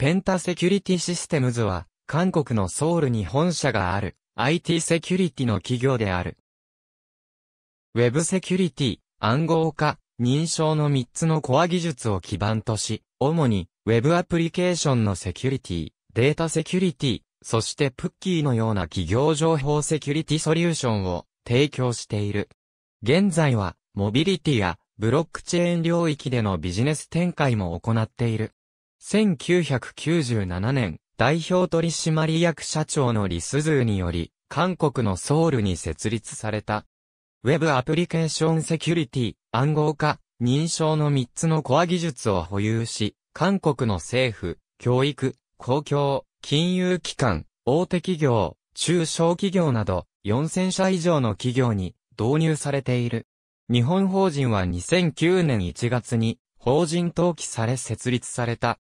ペンタセキュリティシステムズは、韓国のソウルに本社がある、IT セキュリティの企業である。ウェブセキュリティ、暗号化、認証の3つのコア技術を基盤とし、主に、ウェブアプリケーションのセキュリティ、データセキュリティ、そしてプッキーのような企業情報セキュリティソリューションを提供している。現在は、モビリティやブロックチェーン領域でのビジネス展開も行っている。1997年、代表取締役社長のリスズーにより、韓国のソウルに設立された。ウェブアプリケーションセキュリティ、暗号化、認証の3つのコア技術を保有し、韓国の政府、教育、公共、金融機関、大手企業、中小企業など4000社以上の企業に導入されている。日本法人は2009年1月に法人登記され設立された。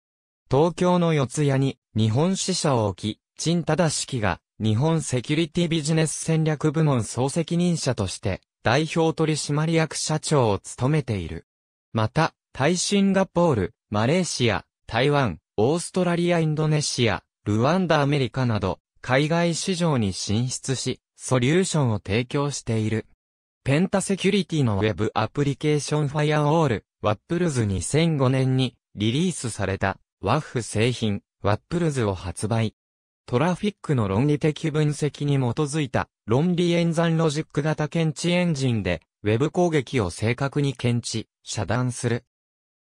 東京の四谷に日本支社を置き、陳忠式が日本セキュリティビジネス戦略部門総責任者として代表取締役社長を務めている。また、タイシンガポール、マレーシア、台湾、オーストラリアインドネシア、ルワンダアメリカなど海外市場に進出し、ソリューションを提供している。ペンタセキュリティのウェブアプリケーションファイアウォール、ワップルズ2005年にリリースされたワッフ製品、ワップルズを発売。トラフィックの論理的分析に基づいた論理演算ロジック型検知エンジンで、ウェブ攻撃を正確に検知、遮断する。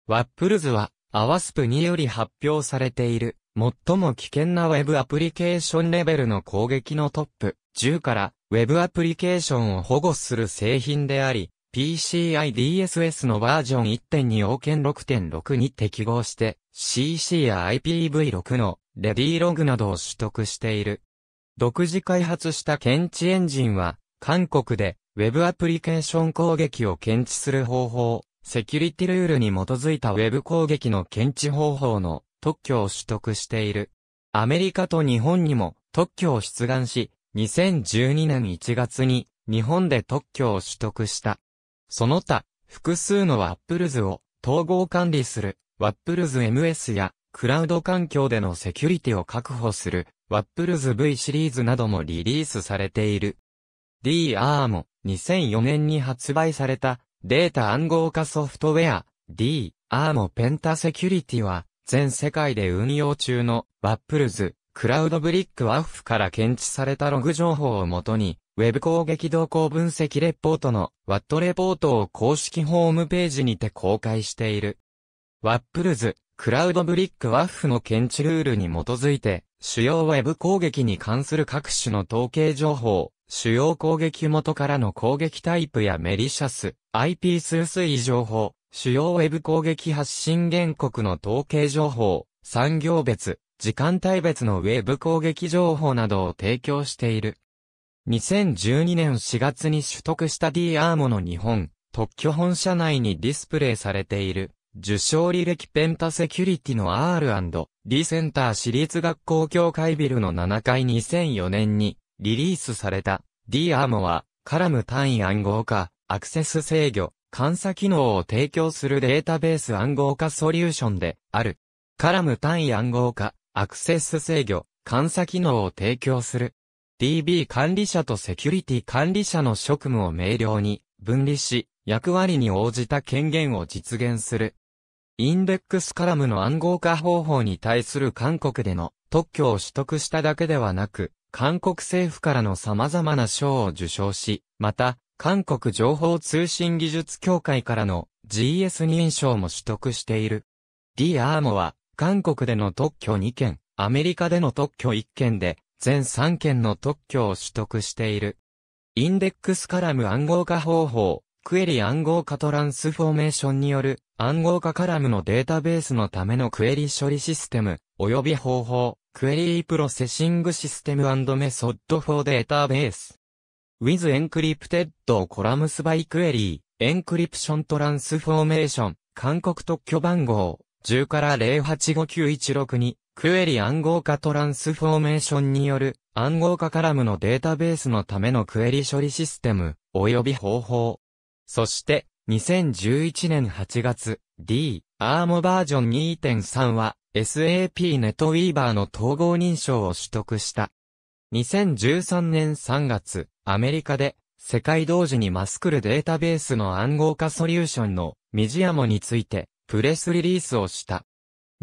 ワップルズは、アワスプにより発表されている、最も危険なウェブアプリケーションレベルの攻撃のトップ10から、ウェブアプリケーションを保護する製品であり、PCI DSS のバージョン1.2要件6.6に適合して CC や IPv6 のレディーログなどを取得している。独自開発した検知エンジンは韓国で Web アプリケーション攻撃を検知する方法、セキュリティルールに基づいた Web 攻撃の検知方法の特許を取得している。アメリカと日本にも特許を出願し、2012年1月に日本で特許を取得した。その他、複数のワップルズを統合管理するワップルズ MS やクラウド環境でのセキュリティを確保するワップルズ V シリーズなどもリリースされている。DR も2004年に発売されたデータ暗号化ソフトウェア DR もペンタセキュリティは全世界で運用中のワップルズクラウドブリックワッフから検知されたログ情報をもとにウェブ攻撃動向分析レポートの WAT レポートを公式ホームページにて公開している。ワップルズ、クラウドブリックワッフの検知ルールに基づいて、主要ウェブ攻撃に関する各種の統計情報、主要攻撃元からの攻撃タイプやメリシャス、IP 数推情報、主要ウェブ攻撃発信原告の統計情報、産業別、時間帯別のウェブ攻撃情報などを提供している。2012年4月に取得した D アーモの日本、特許本社内にディスプレイされている、受賞履歴ペンタセキュリティの R&D センター私立学校協会ビルの7階2004年にリリースされた D アーモは、カラム単位暗号化、アクセス制御、監査機能を提供するデータベース暗号化ソリューションである。カラム単位暗号化、アクセス制御、監査機能を提供する DB 管理者とセキュリティ管理者の職務を明瞭に分離し、役割に応じた権限を実現する。インデックスカラムの暗号化方法に対する韓国での特許を取得しただけではなく、韓国政府からの様々な賞を受賞し、また、韓国情報通信技術協会からの GS 認証も取得している。D アーモは、韓国での特許2件、アメリカでの特許1件で、全3件の特許を取得している。インデックスカラム暗号化方法、クエリ暗号化トランスフォーメーションによる暗号化カラムのデータベースのためのクエリ処理システム、及び方法、クエリープロセッシングシステムメソッドフォーデータベース。with encrypted columns by query, encryption transformation、韓国特許番号、10から085916に、クエリ暗号化トランスフォーメーションによる暗号化カラムのデータベースのためのクエリ処理システム及び方法。そして2011年8月 D アームバージョン2.3は SAP ネットウィーバーの統合認証を取得した。2013年3月アメリカで世界同時にマスクルデータベースの暗号化ソリューションのミジアモについてプレスリリースをした。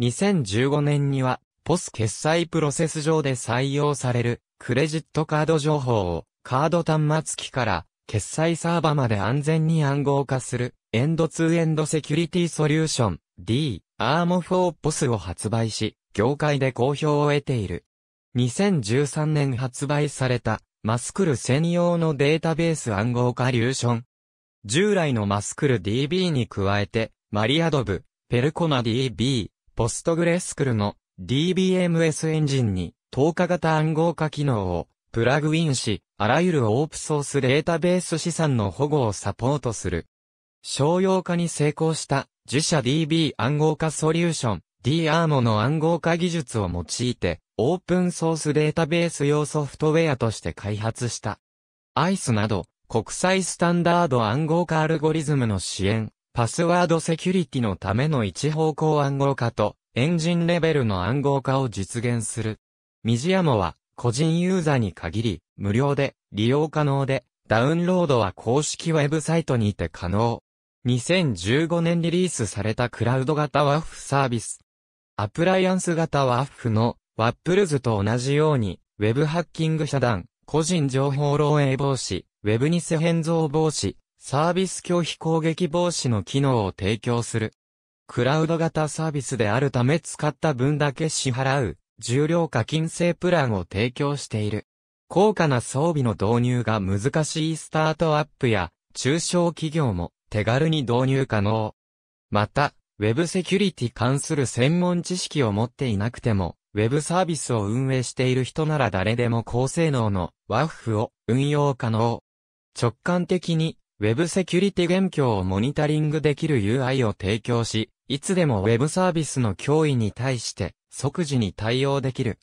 2015年には、ポス決済プロセス上で採用される、クレジットカード情報を、カード端末機から、決済サーバまで安全に暗号化する、エンドツーエンドセキュリティソリューション、D、アーモフォーポスを発売し、業界で好評を得ている。2013年発売された、マスクル専用のデータベース暗号化リューション。従来のマスクル DB に加えて、マリアドブ、ペルコナ DB、ポストグレスクルの DBMS エンジンに透過型暗号化機能をプラグインし、あらゆるオープンソースデータベース資産の保護をサポートする。商用化に成功した自社 DB 暗号化ソリューション DARM の暗号化技術を用いてオープンソースデータベース用ソフトウェアとして開発した。ICE など国際スタンダード暗号化アルゴリズムの支援、パスワードセキュリティのための一方向暗号化とエンジンレベルの暗号化を実現する。ミジアモは個人ユーザーに限り無料で利用可能でダウンロードは公式ウェブサイトにて可能。2015年リリースされたクラウド型 WAF サービス。アプライアンス型 WAF の WAPLS と同じようにウェブハッキング遮断、個人情報漏洩防止、ェブニ偽変造防止、サービス拒否攻撃防止の機能を提供する。クラウド型サービスであるため使った分だけ支払う、重量課金制プランを提供している。高価な装備の導入が難しいスタートアップや中小企業も手軽に導入可能。また、Web セキュリティ関する専門知識を持っていなくても、Web サービスを運営している人なら誰でも高性能の WAF を運用可能。直感的にウェブセキュリティ現況をモニタリングできる UI を提供し、いつでもウェブサービスの脅威に対して即時に対応できる。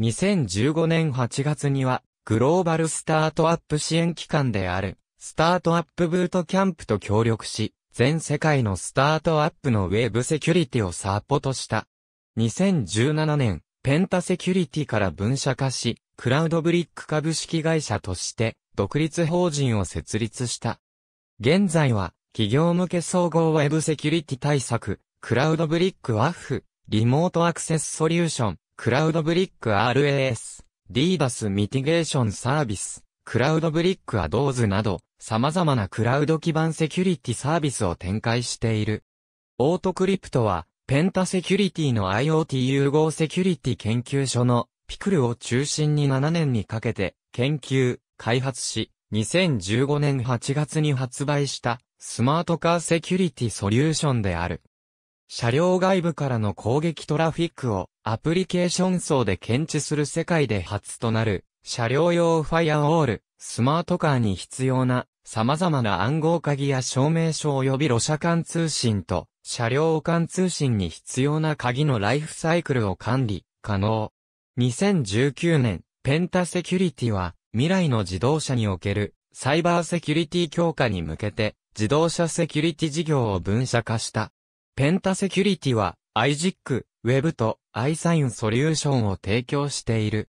2015年8月には、グローバルスタートアップ支援機関である、スタートアップブートキャンプと協力し、全世界のスタートアップのウェブセキュリティをサポートした。2017年、ペンタセキュリティから分社化し、クラウドブリック株式会社として、独立法人を設立した。現在は、企業向け総合ウェブセキュリティ対策、クラウドブリックワッフ、リモートアクセスソリューション、クラウドブリック RAS、d d a s ミティゲーションサービス、クラウドブリックアドーズなど、様々なクラウド基盤セキュリティサービスを展開している。オートクリプトは、ペンタセキュリティの IoT 融合セキュリティ研究所のピクルを中心に7年にかけて研究、開発し、2015年8月に発売したスマートカーセキュリティソリューションである。車両外部からの攻撃トラフィックをアプリケーション層で検知する世界で初となる車両用ファイアウォール、スマートカーに必要な様々な暗号鍵や証明書及び路車間通信と車両間通信に必要な鍵のライフサイクルを管理可能。2019年、ペンタセキュリティは未来の自動車におけるサイバーセキュリティ強化に向けて自動車セキュリティ事業を分社化した。ペンタセキュリティは iJIC、Web と iSign ソリューションを提供している。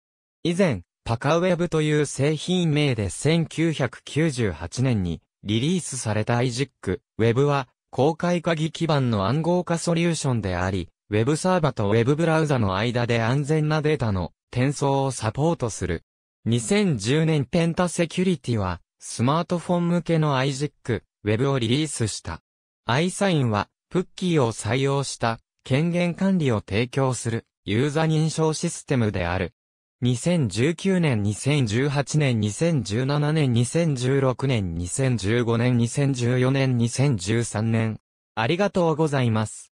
以前、パカウェブという製品名で1998年にリリースされた iJIC、Web は公開鍵基盤の暗号化ソリューションであり、ウェブサーバとウェブブラウザの間で安全なデータの転送をサポートする。2010年ペンタセキュリティは、スマートフォン向けの i j i c Web をリリースした。iSign は、プッキーを採用した権限管理を提供するユーザ認証システムである。2019年、2018年、2017年、2016年、2015年、2014年、2013年。ありがとうございます。